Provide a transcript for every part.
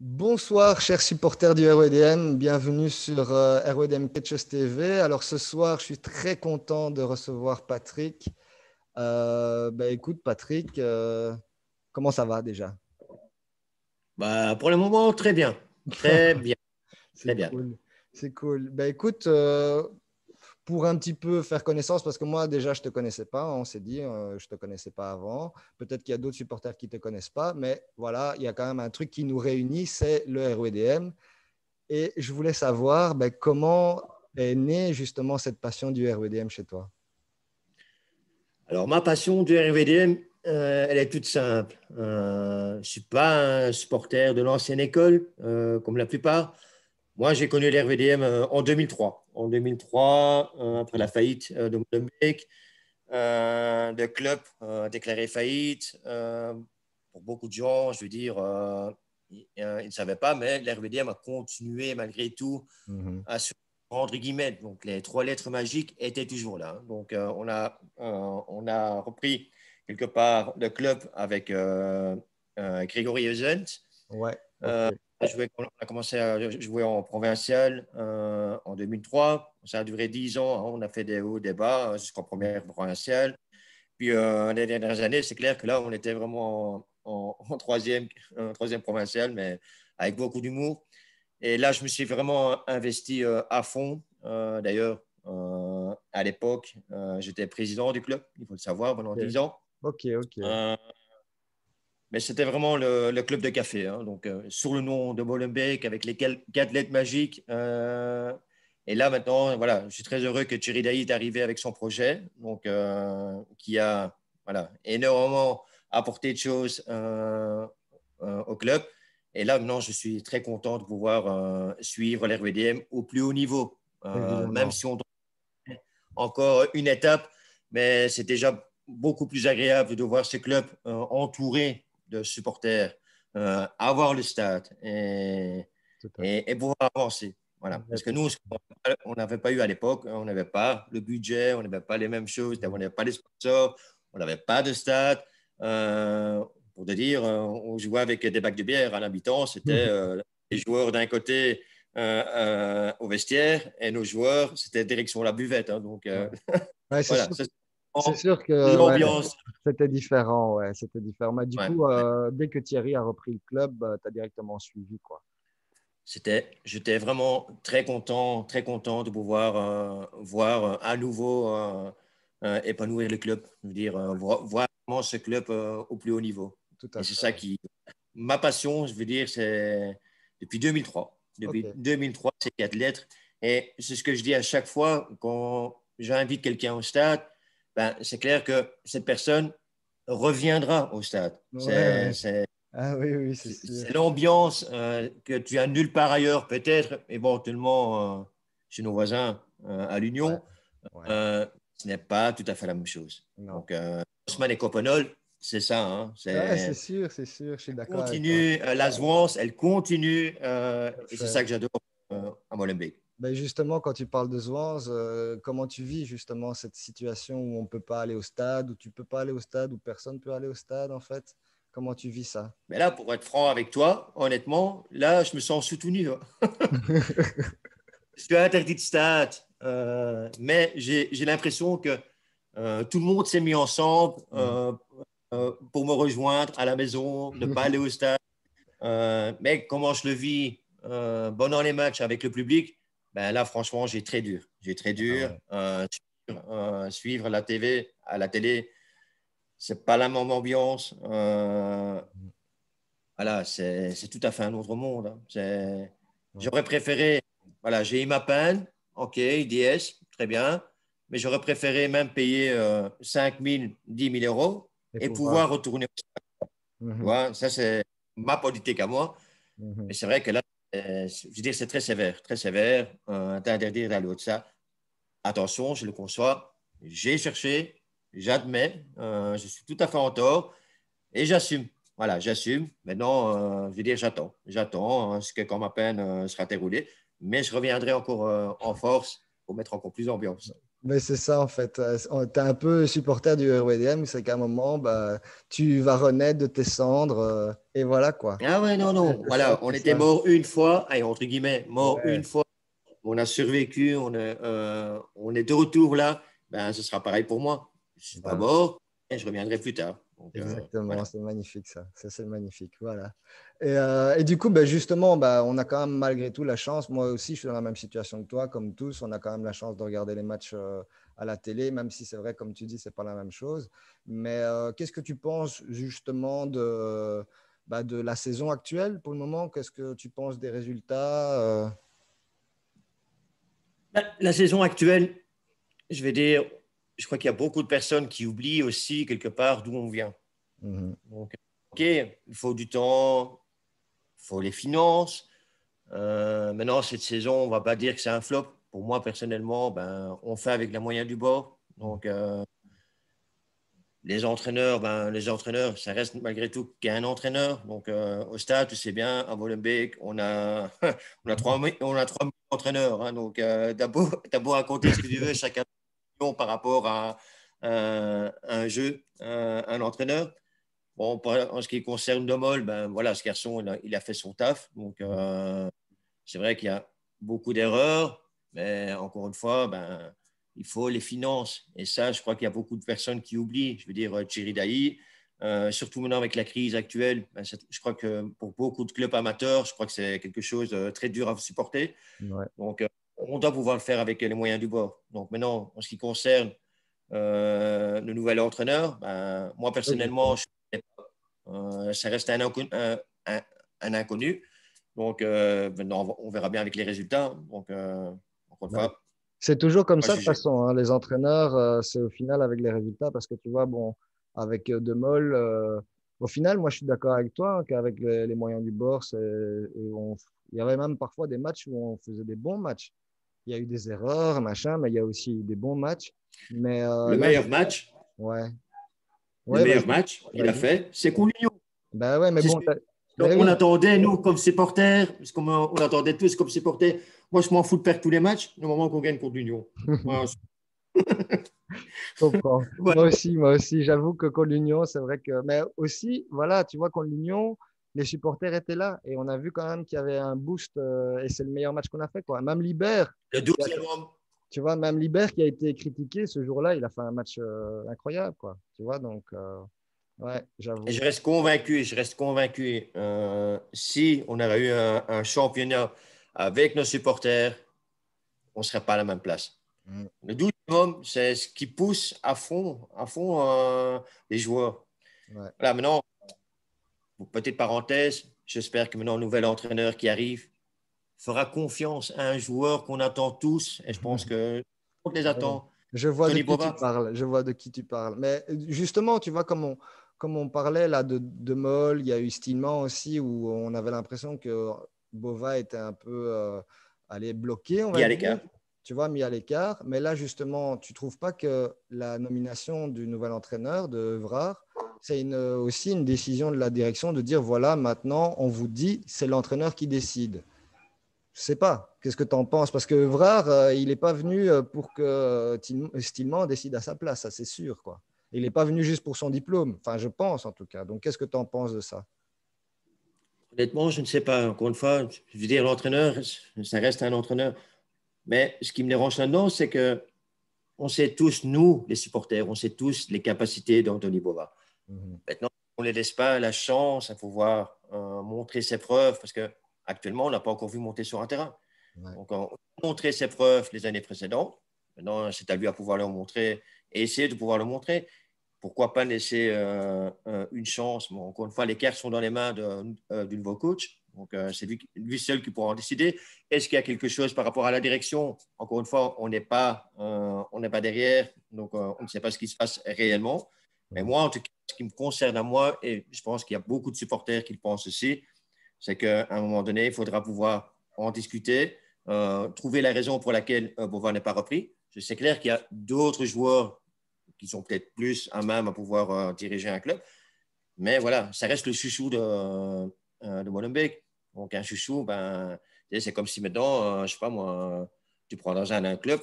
Bonsoir, chers supporters du RWDM. E Bienvenue sur euh, RWDM e TV. Alors, ce soir, je suis très content de recevoir Patrick. Euh, bah, écoute, Patrick, euh, comment ça va déjà bah, Pour le moment, très bien. Très bien. C'est cool. C'est cool. Bah, écoute, euh, pour un petit peu faire connaissance, parce que moi déjà je ne te connaissais pas, on s'est dit euh, je ne te connaissais pas avant, peut-être qu'il y a d'autres supporters qui ne te connaissent pas, mais voilà, il y a quand même un truc qui nous réunit, c'est le RWDM. E Et je voulais savoir ben, comment est née justement cette passion du RWDM e chez toi. Alors ma passion du RWDM, e euh, elle est toute simple. Euh, je suis pas un supporter de l'ancienne école, comme la plupart. Moi, j'ai connu l'RVDM euh, en 2003. En 2003, euh, après la faillite euh, de Molenbeek, le club a déclaré faillite. pour beaucoup de gens, je veux dire, ils ne savaient pas, mais l'RVDM a continué malgré tout mhm. à se rendre guillemets. Donc, les trois lettres magiques étaient toujours là. Donc, on, a, on a repris quelque part le club avec Grégory Eusent. Ouais. Ah, on a commencé à jouer en provincial euh, en 2003. Ça a duré 10 ans. Hein. On a fait des hauts, des bas hein, jusqu'en première provinciale. Puis, euh, les dernières années, c'est clair que là, on était vraiment en, troisième, troisième provincial, mais avec beaucoup d'humour. Et là, je me suis vraiment investi euh, à fond. Euh, d'ailleurs, à l'époque, j'étais président du club, il faut le savoir, pendant 10 ans. OK, OK. Mais c'était vraiment le, club de café. Hein. donc, euh, sur le nom de Molenbeek, avec les lettres magiques. Euh, et là, maintenant, voilà, je suis très heureux que Thierry est arrivé avec son projet, donc, euh, qui a voilà, énormément apporté de choses au club. Et là, maintenant, je suis très content de pouvoir suivre l'RVDM au plus haut niveau, même si on doit encore une étape. Mais c'est déjà beaucoup plus agréable de voir ce club entouré de supporters, euh, avoir le stade et, et, pouvoir avancer. Voilà. Parce que nous, on n'avait pas eu à l'époque, on n'avait pas le budget, on n'avait pas les mêmes choses, on n'avait pas les sponsors, on n'avait pas de stade. Euh, pour te dire, euh, on jouait avec des bacs de bière à l'habitant, c'était mmh. les joueurs d'un côté au vestiaire et nos joueurs, c'était direction la buvette. Hein, donc, c'est sûr que l'ambiance c'était différent, ouais, c'était différent. Mais bah, du coup, euh, dès que Thierry a repris le club, bah, tu as directement suivi quoi. C'était, j'étais vraiment très content, très content de pouvoir euh, voir euh, à nouveau épanouir le club, je veux dire voir, vraiment ce club au plus haut niveau. Et c'est ça qui, ma passion, je veux dire, c'est depuis 2003. Depuis 2003, c'est quatre lettres. Et c'est ce que je dis à chaque fois quand j'invite quelqu'un au stade ben, c'est clair que cette personne reviendra au stade. C'est ah l'ambiance euh, que tu as nulle part ailleurs, peut-être, éventuellement euh, chez nos voisins euh, à l'Union. ce n'est pas tout à fait la même chose. Donc, Osman et Coponol, c'est ça. Hein, c'est sûr, c'est sûr, je suis d'accord. Continue, la la elle continue, et c'est ça que j'adore à Molenbeek ben justement, quand tu parles de Zwanz, euh, comment tu vis justement cette situation où on ne peut pas aller au stade, où tu ne peux pas aller au stade, où personne ne peut aller au stade en fait Comment tu vis ça Mais ben là, pour être franc avec toi, honnêtement, là, je me sens soutenu. Hein. je suis interdit de stade, euh, mais j'ai l'impression que euh, tout le monde s'est mis ensemble mmh. pour me rejoindre à la maison, ne mmh. pas aller au stade. mais comment je le vis Bon dans les matchs avec le public ben là, franchement, j'ai très dur. J'ai très ah dur. Euh, euh, suivre la TV à la télé, c'est pas la même ambiance. Euh, voilà, c'est tout à fait un autre monde. Hein. J'aurais préféré, voilà, j'ai eu ma peine, ok, IDS, très bien, mais j'aurais préféré même payer 5 000, 10 000 euros et, pouvoir, retourner. Mhm. Voilà, ça, c'est ma politique à moi. Mais mhm. c'est vrai que là, euh, je veux dire, c'est très sévère, très sévère. Euh, Interdire à l'autre ça. Attention, je le conçois. J'ai cherché, j'admets, euh, je suis tout à fait en tort et j'assume. Voilà, j'assume. Maintenant, euh, je veux dire, j'attends. J'attends hein, ce que quand ma peine sera déroulée, mais je reviendrai encore en force pour mettre encore plus d'ambiance. Mais c'est ça, en fait. Euh, tu es un peu supporter du RWDM, c'est qu'à un moment, bah, tu vas renaître de tes cendres, euh, et voilà quoi. Ah ouais, non, non. Voilà, on était mort une fois, allez, entre guillemets, mort une fois. On a survécu, euh, on, est de retour là. Ben, ce sera pareil pour moi. Je ne suis pas mort, et je reviendrai plus tard. Euh, Exactement, c'est magnifique ça, c'est magnifique, voilà. Et, euh, du coup, ben, justement, ben, on a quand même malgré tout la chance, moi aussi je suis dans la même situation que toi, comme tous, on a quand même la chance de regarder les matchs euh, à la télé, même si c'est vrai, comme tu dis, c'est pas la même chose. Mais qu'est-ce que tu penses justement de, ben, de la saison actuelle pour le moment Qu'est-ce que tu penses des résultats la saison actuelle, je vais dire, je crois qu'il y a beaucoup de personnes qui oublient aussi quelque part d'où on vient. Mhm. Donc, OK, il faut du temps, il faut les finances. Euh, maintenant, cette saison, on ne va pas dire que c'est un flop. Pour moi, personnellement, ben, on fait avec la moyenne du bord. Donc, euh, les entraîneurs, ben, les entraîneurs, ça reste malgré tout qu'un entraîneur. Donc, euh, au stade, tu sais bien, à Molenbeek, on a, on a, 3, on a trois entraîneurs. Hein. donc, d'abord, tu as beau raconter ce que tu veux, chacun par rapport à un, jeu, un, entraîneur. Bon, en ce qui concerne Domol, ben voilà, ce garçon, il a, fait son taf. Donc, euh, c'est vrai qu'il y a beaucoup d'erreurs, mais encore une fois, ben, il faut les finances. Et ça, je crois qu'il y a beaucoup de personnes qui oublient. Je veux dire, euh, Thierry Dailly, euh, surtout maintenant avec la crise actuelle, ben, je crois que pour beaucoup de clubs amateurs, je crois que c'est quelque chose de très dur à supporter. Donc, on doit pouvoir le faire avec les moyens du bord. Donc maintenant, en ce qui concerne euh, le nouvel entraîneur, ben, moi personnellement, euh, ça reste un, inconnu. Un, inconnu. Donc euh, ben, on verra bien avec les résultats. Donc, C'est toujours comme ça de toute façon. Hein. les entraîneurs, c'est au final avec les résultats parce que tu vois, bon, avec De Mol, au final, moi je suis d'accord avec toi hein, qu'avec les, moyens du bord, il y avait même parfois des matchs où on faisait des bons matchs il y a eu des erreurs, machin, mais il y a aussi des bons matchs. Mais, euh, le meilleur match Ouais. le meilleur match, il a fait, c'est Coulignon. Ben ouais, mais bon. on attendait, nous, comme supporters, parce qu'on on attendait tous comme supporters. Moi, je m'en fous de perdre tous les matchs le moment qu'on gagne contre l'Union. Moi, aussi, moi aussi. J'avoue que contre l'Union, c'est vrai que. Mais aussi, voilà, tu vois, contre l'Union, les supporters étaient là et on a vu quand même qu'il y avait un boost euh, et c'est le meilleur match qu'on a fait. Quoi. Même Libère. Le Tu vois, même Libère qui a été critiqué ce jour-là, il a fait un match euh, incroyable. Quoi. Tu vois, donc, euh, ouais, j'avoue. Je reste convaincu, je reste convaincu. si on avait eu un, championnat avec nos supporters, on ne serait pas à la même place. Mm. Le 12 c'est ce qui pousse à fond, à fond les joueurs. Là maintenant, petite parenthèse, j'espère que maintenant le nouvel entraîneur qui arrive fera confiance à un joueur qu'on attend tous, et je pense mhm. que les attend. Je vois de qui tu parles. Je vois de qui tu parles. Mais euh, justement, tu vois comme on, on parlait là de, de Moll, il y a eu Stillman aussi où on avait l'impression que Bova était un peu euh, allé bloqué, on va mis à l'écart. Tu vois, mis à l'écart. Mais là, justement, tu trouves pas que la nomination du nouvel entraîneur de Evrard c'est euh, aussi une décision de la direction de dire voilà, maintenant, on vous dit, c'est l'entraîneur qui décide. Je sais pas, qu'est-ce que tu en penses Parce que Vrard, euh, il n'est pas venu euh, pour que Stillman décide à sa place, ça c'est sûr. Quoi. Il n'est pas venu juste pour son diplôme, enfin je pense en tout cas. Donc qu'est-ce que tu en penses de ça Honnêtement, je ne sais pas. Encore une fois, je veux dire, l'entraîneur, ça reste un entraîneur. Mais ce qui me dérange là-dedans, c'est que on sait tous, nous, les supporters, on sait tous les capacités d'Anthony Bova. Mhm. Maintenant, on ne les laisse pas la chance à pouvoir euh, montrer ses preuves parce qu'actuellement, on n'a pas encore vu monter sur un terrain. Donc, on a montré ses preuves les années précédentes. Maintenant, c'est à lui à pouvoir leur montrer et essayer de pouvoir le montrer. Pourquoi pas laisser euh, euh, une chance Encore une fois, les cartes sont dans les mains du nouveau coach. Donc, c'est lui, seul qui pourra en décider. Est-ce qu'il y a quelque chose par rapport à la direction Encore une fois, on n'est pas, pas derrière, donc on ne sait pas ce qui se passe réellement. Mais mm. moi, en tout cas, ce qui me concerne à moi, et je pense qu'il y a beaucoup de supporters qui le pensent aussi, c'est qu'à un moment donné, il faudra pouvoir en discuter, euh, trouver la raison pour laquelle euh, n'est pas repris. C'est clair qu'il y a d'autres joueurs qui sont peut-être plus à même à pouvoir euh, diriger un club. Mais voilà, ça reste le chouchou de, euh, de Molenbeek. Donc un chouchou, ben, c'est comme si maintenant, je sais pas moi, tu prends dans un, un club,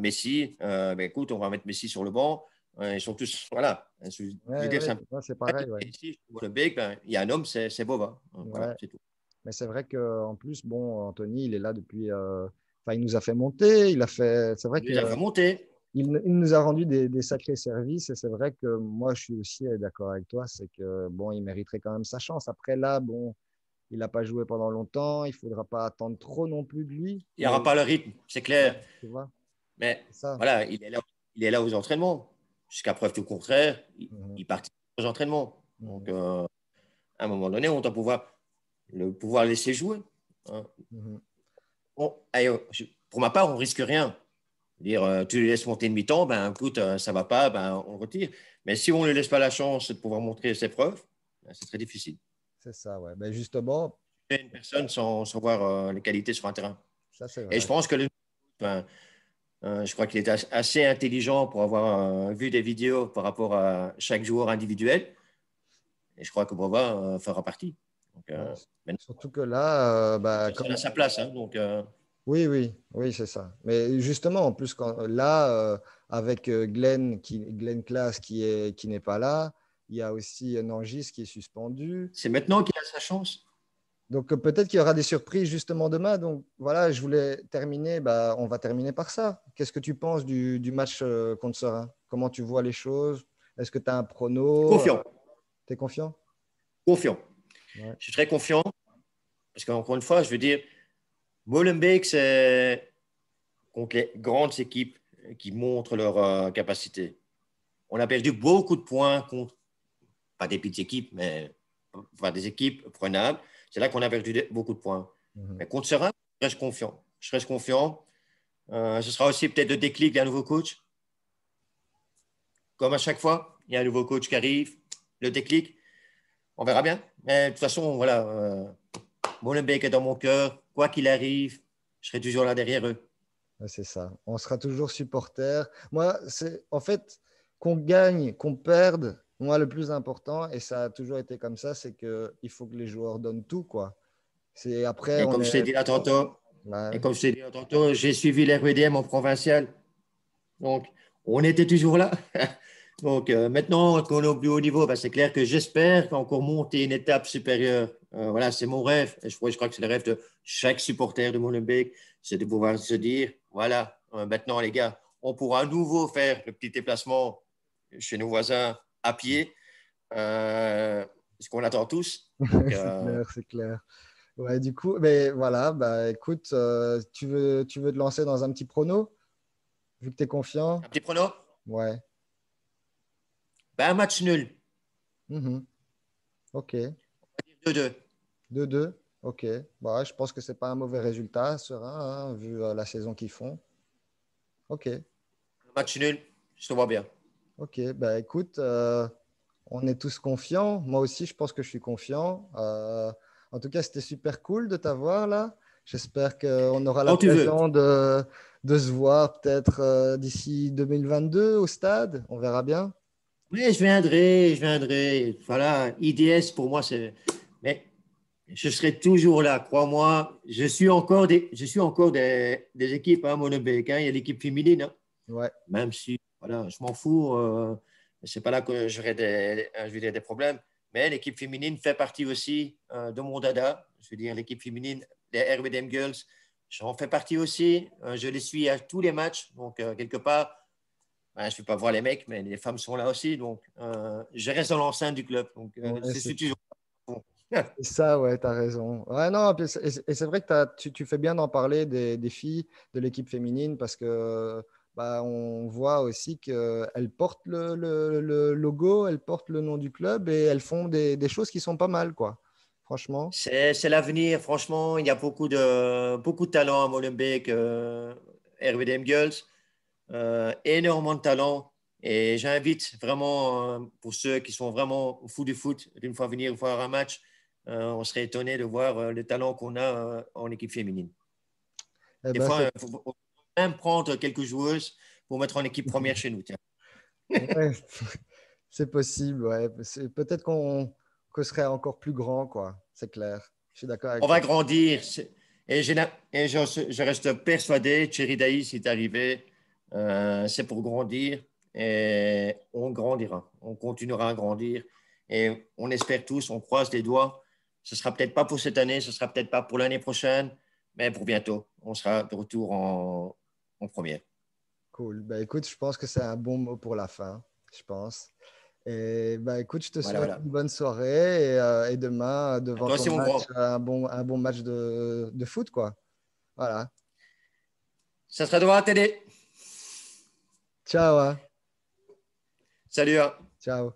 Messi, ben, écoute, on va mettre Messi sur le banc ils sont tous, voilà. Hein, c'est pareil. ici le ben, il y a un homme, c'est Boba. Hein, voilà, c'est tout. Mais c'est vrai qu'en plus, bon, Anthony, il est là depuis. Euh, enfin, il nous a fait monter. Il a fait. C'est vrai qu'il nous a fait monter. Il, nous a rendu des, sacrés services et c'est vrai que moi, je suis aussi euh, d'accord avec toi. C'est que bon, il mériterait quand même sa chance. Après là, bon, il n'a pas joué pendant longtemps. Il faudra pas attendre trop non plus de lui. Il n'y aura pas le rythme, c'est clair. Tu vois mais voilà, il est là, il est là aux entraînements jusqu'à preuve du contraire, il mhm. participe ils aux entraînements. Mhm. Donc, euh, à un moment donné, on doit pouvoir le pouvoir laisser jouer. Hein. Mhm. pour ma part, on risque rien. Dire, euh, tu le laisses monter de mi-temps, ben écoute, euh, ça va pas, ben on le retire. Mais si on ne lui laisse pas la chance de pouvoir montrer ses preuves, ben, c'est très difficile. C'est ça, ouais. Mais ben, justement. Une personne sans, sans voir les qualités sur un terrain. Ça, vrai. Et je pense que le, ben, euh, je crois qu'il est assez intelligent pour avoir vu des vidéos par rapport à chaque joueur individuel. Et je crois que Brova euh, fera partie. Euh, Surtout que là, bah, a sa place. Hein, donc, oui, oui, oui, c'est ça. Mais justement, en plus, là, avec Glenn, qui, Klaas qui n'est pas là, il y a aussi Nangis qui est suspendu. C'est maintenant qu'il a sa chance donc euh, peut-être qu'il y aura des surprises justement demain. Donc voilà, je voulais terminer. Bah, on va terminer par ça. Qu'est-ce que tu penses du, match euh, contre Serein Comment tu vois les choses Est-ce que tu as un prono Confiant. Euh, tu es confiant Confiant. Je suis très confiant. Parce qu'encore une fois, je veux dire, Molenbeek, c'est contre les grandes équipes qui montrent leur capacité. On a perdu beaucoup de points contre, pas des petites équipes, mais des équipes prenables. C'est là qu'on a perdu beaucoup de points. Mhm. Mais contre Serein, je reste confiant. Je reste confiant. Euh, ce sera aussi peut-être le déclic d'un nouveau coach. Comme à chaque fois, il y a un nouveau coach qui arrive, le déclic. On verra bien. Mais de toute façon, voilà, euh, Molenbeek est dans mon cœur. Quoi qu'il arrive, je serai toujours là derrière eux. C'est ça. On sera toujours supporters. Moi, c'est en fait qu'on gagne, qu'on perde, moi, le plus important, et ça a toujours été comme ça, c'est qu'il faut que les joueurs donnent tout. Quoi. C'est après, et, comme je t'ai dit là tantôt, comme je t'ai dit j'ai suivi les en provincial. Donc, on était toujours là. Donc, euh, maintenant qu'on est au plus haut niveau, ben, c'est clair que j'espère encore monter une étape supérieure. Euh, voilà, c'est mon rêve. Et je, crois que c'est le rêve de chaque supporter de Molenbeek, c'est de pouvoir se dire, voilà, euh, maintenant les gars, on pourra à nouveau faire le petit déplacement chez nos voisins à pied, euh, ce qu'on attend tous. c'est euh, clair, c'est clair. Ouais, du coup, mais voilà, bah, écoute, euh, tu, veux, tu veux te lancer dans un petit prono Vu que tu es confiant. Un petit prono Ouais. Ben, un match nul. Mhm. Ok. 2-2. 2-2. Ok. Bah, je pense que ce n'est pas un mauvais résultat, serein, vu euh, la saison qu'ils font. Ok. match nul, je te vois bien. Ok, bah écoute, euh, on est tous confiants. Moi aussi, je pense que je suis confiant. Euh, en tout cas, c'était super cool de t'avoir là. J'espère qu'on aura l'occasion de, de, se voir peut-être euh, d'ici 2022 au stade. On verra bien. Oui, je viendrai, je viendrai. Voilà, IDS pour moi, c'est. Mais je serai toujours là, crois-moi. Je suis encore des, je suis encore des, équipes à hein, Il y a l'équipe féminine. Hein. Ouais. Même si voilà, je m'en fous. Euh, c'est pas là que j'aurai des, euh, des problèmes. Mais l'équipe féminine fait partie aussi euh, de mon dada. Je veux dire, l'équipe féminine, des RWDM Girls, j'en fais partie aussi. Euh, je les suis à tous les matchs. Donc, quelque part, ben, je ne vais pas voir les mecs, mais les femmes sont là aussi. Donc, je reste dans l'enceinte du club. Donc, c'est ça, ouais, tu as raison. Ouais, non, et c'est vrai que tu, tu, fais bien d'en parler des filles de l'équipe féminine parce que bah, on voit aussi qu'elles portent le, le, logo, elles portent le nom du club et elles font des, des choses qui sont pas mal, quoi. Franchement. C'est l'avenir, franchement. Il y a beaucoup de, beaucoup de talent à Molenbeek, euh, RVDM Girls. Euh, énormément de talent. Et j'invite vraiment, euh, pour ceux qui sont vraiment fous du foot, d'une fois venir voir un match, euh, on serait étonné de voir le talent qu'on a en équipe féminine. Eh ben, même prendre quelques joueuses pour mettre en équipe première chez nous. c'est possible, ouais. Peut-être qu'on serait encore plus grand, quoi. C'est clair. Je suis d'accord. avec On va grandir. Et, je, reste persuadé, Thierry Daïs est arrivé. Euh, c'est pour grandir et on grandira. On continuera à grandir et on espère tous, on croise les doigts. Ce sera peut-être pas pour cette année, ce sera peut-être pas pour l'année prochaine, mais pour bientôt. On sera de retour en, premier. Cool. bah écoute, je pense que c'est un bon mot pour la fin, je pense. Et bah écoute, je te souhaite une bonne soirée et, euh, demain, euh, devant ton match, euh, un, bon, un bon match de, foot, quoi. Voilà. Ça sera devant t'aider. Ciao. Hein. Salut. Hein. Ciao.